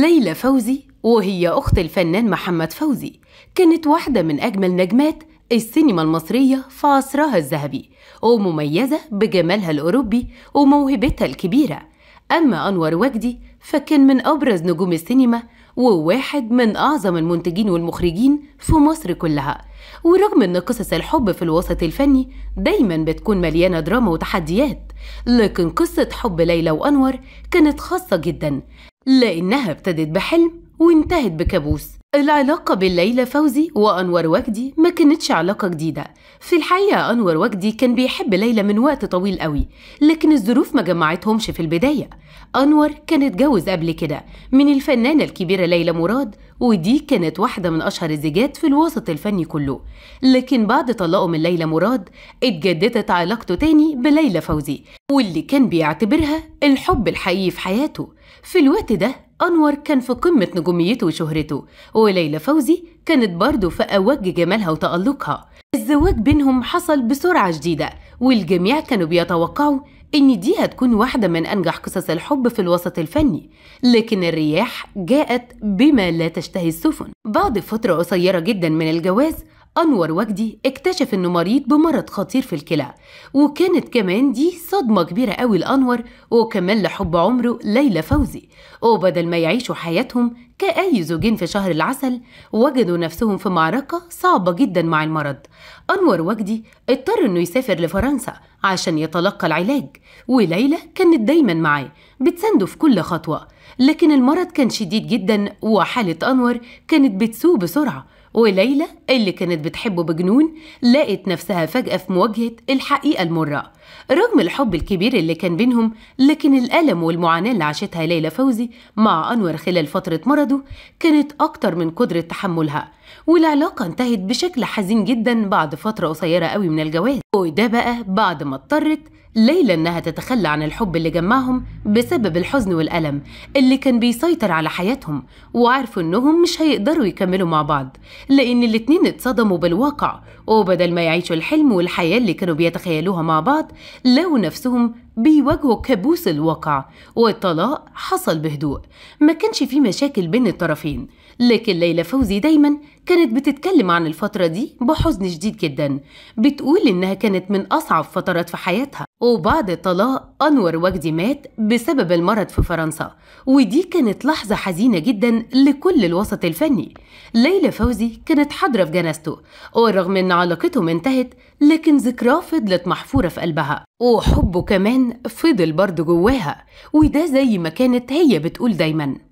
ليلى فوزي وهي أخت الفنان محمد فوزي كانت واحدة من أجمل نجمات السينما المصرية في عصرها الذهبي ومميزة بجمالها الأوروبي وموهبتها الكبيرة أما أنور وجدي فكان من أبرز نجوم السينما وواحد من أعظم المنتجين والمخرجين في مصر كلها ورغم أن قصص الحب في الوسط الفني دايما بتكون مليانة دراما وتحديات لكن قصة حب ليلى وأنور كانت خاصة جدا لأنها ابتدت بحلم وانتهت بكابوس العلاقة بين ليلى فوزي وأنور وجدي ما كانتش علاقة جديدة في الحقيقة أنور وجدي كان بيحب ليلى من وقت طويل قوي لكن الظروف ما جمعتهمش في البداية أنور كان اتجوز قبل كده من الفنانة الكبيرة ليلى مراد ودي كانت واحدة من أشهر الزيجات في الوسط الفني كله لكن بعد طلاقه من ليلى مراد اتجددت علاقته تاني بليلى فوزي واللي كان بيعتبرها الحب الحقيقي في حياته في الوقت ده أنور كان في قمة نجوميته وشهرته وليلى فوزي كانت برضه في أوج جمالها وتألقها الزواج بينهم حصل بسرعة شديدة والجميع كانوا بيتوقعوا إن دي هتكون واحدة من أنجح قصص الحب في الوسط الفني لكن الرياح جاءت بما لا تشتهي السفن بعد فترة قصيرة جدا من الجواز أنور وجدي اكتشف إنه مريض بمرض خطير في الكلى وكانت كمان دي صدمة كبيرة قوي لأنور وكمان لحب عمره ليلى فوزي وبدل ما يعيشوا حياتهم كأي زوجين في شهر العسل وجدوا نفسهم في معركة صعبة جدا مع المرض أنور وجدي اضطر إنه يسافر لفرنسا عشان يتلقى العلاج وليلى كانت دايما معاه بتسنده في كل خطوة لكن المرض كان شديد جدا وحالة أنور كانت بتسوء بسرعة وليلى اللي كانت بتحبه بجنون لقت نفسها فجأة في مواجهة الحقيقة المرة رغم الحب الكبير اللي كان بينهم لكن الألم والمعاناة اللي عاشتها ليلى فوزي مع أنور خلال فترة مرضه كانت أكتر من قدرة تحملها والعلاقة انتهت بشكل حزين جدا بعد فترة قصيرة قوي من الجواز وده بقى بعد ما اضطرت ليلى انها تتخلى عن الحب اللي جمعهم بسبب الحزن والألم اللي كان بيسيطر على حياتهم وعرفوا انهم مش هيقدروا يكملوا مع بعض لان الاتنين اتصدموا بالواقع وبدل ما يعيشوا الحلم والحياة اللي كانوا بيتخيلوها مع بعض لقوا نفسهم بيواجهوا كابوس الواقع والطلاق حصل بهدوء ما كانش فيه مشاكل بين الطرفين لكن ليلى فوزي دايما كانت بتتكلم عن الفترة دي بحزن شديد جدا بتقول إنها كانت من أصعب فترات في حياتها وبعد الطلاق أنور وجدي مات بسبب المرض في فرنسا ودي كانت لحظة حزينة جدا لكل الوسط الفني ليلى فوزي كانت حاضرة في جنازته ورغم إن علاقتهم انتهت لكن ذكراه فضلت محفورة في قلبها وحبه كمان فضل برضه جواها وده زي ما كانت هي بتقول دايما